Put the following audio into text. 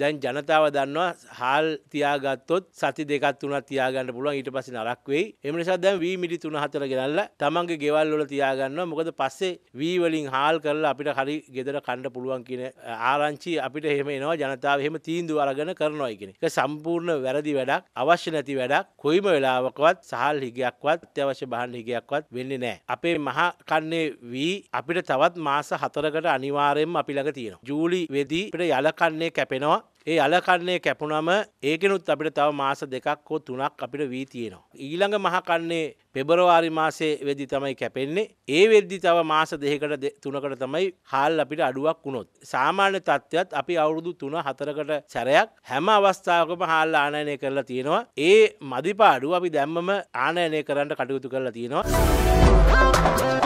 දැන් ජනතාව දන්නවා හාල් තියාගත්තොත් සති දෙකක් තුනක් තියාගන්න පුළුවන් ඊට පස්සේ නරක් වෙයි. ඒ නිසා දැන් වී මිටි 3 4 ගෙනල්ලා තමන්ගේ ගෙවල් වල තියාගන්නවා. මොකද පස්සේ වී වලින් හාල් කරලා අපිට හරි ගෙදර කන්න පුළුවන් කියන ආරංචි අපිට එහෙම එනවා ජනතාව එහෙම තීන්දුව අරගෙන කරනවා කියන. ඒක සම්පූර්ණ වැරදි වැඩක්. අවශ්‍ය නැති වැඩක්. කොයිම වෙලාවකවත් සහල් හිගයක්වත් අත්‍යවශ්‍ය බහන් හිගයක්වත් වෙන්නේ නැහැ. අපේ මහා කන්නේ වී අපිට තවත් මාස 4කට අනිවාර්යයෙන්ම අපි ළඟ තියෙනවා. ජූලි වෙදී අපිට යල කන්නේ කැපෙනවා. ඒ අලකන්නේ කැපුණම ඒකෙනුත් අපිට තව මාස දෙකක් හෝ තුනක් අපිට වී තියෙනවා. ඊළඟ මහකන්නේ පෙබරවාරි මාසේ වෙදි තමයි කැපෙන්නේ. ඒ වෙද්දි තව මාස දෙකට තුනකට තමයි හාල් අපිට අඩුවක් වුණොත්. සාමාන්‍ය තත්ත්වයත් අපි අවුරුදු තුන හතරකට සැරයක් හැම අවස්ථාවකම හාල් ආනයනය කරලා තියෙනවා. ඒ මදිපාඩු අපි දැම්මම ආනයනය කරන්න කටයුතු කරලා තියෙනවා.